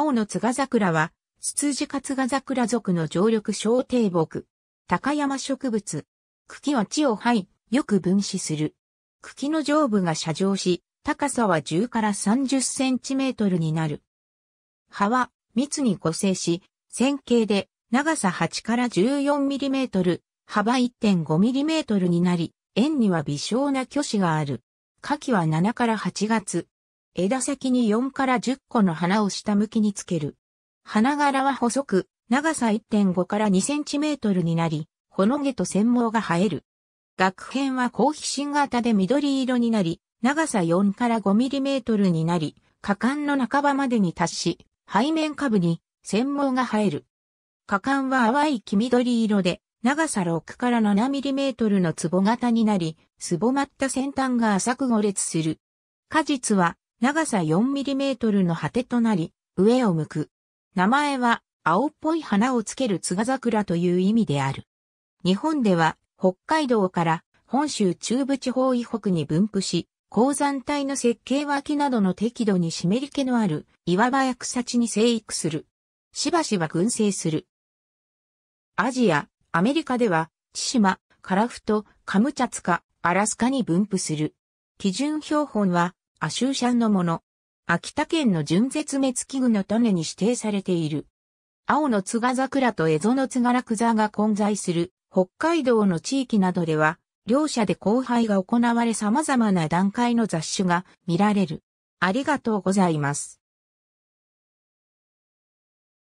青の津賀桜は、ツツジカ桜属の常緑小低木。高山植物。茎は地を這い、よく分子する。茎の上部が斜上し、高さは10から30センチメートルになる。葉は密に固成し、線形で長さ8から14ミリメートル、幅1.5ミリメートルになり、円には微小な虚子がある。夏季は7から8月、枝先に4から10個の花を下向きにつける。花柄は細く、長さ1.5から2センチメートルになり、ほの毛と繊毛が生える。額片は高皮新型で緑色になり、長さ4から5ミリメートルになり、果敢の半ばまでに達し、背面下部に繊毛が生える。果敢は淡い黄緑色で、長さ6から7ミリメートルの壺型になり、すぼまった先端が浅く5列する。果実は長さ 4mm の果てとなり、上を向く。名前は、青っぽい花をつける津賀桜という意味である。日本では、北海道から本州中部地方以北に分布し、鉱山帯の設計脇などの適度に湿り気のある岩場や草地に生育する。しばしば群生する。アジア、アメリカでは、千島、カラフト、カムチャツカ、アラスカに分布する。基準標本は、アシューシャンのもの。秋田県の純絶滅危惧の種に指定されている。青の津賀桜と蝦夷の津賀楽座が混在する北海道の地域などでは、両者で交配が行われ様々な段階の雑種が見られる。ありがとうございます。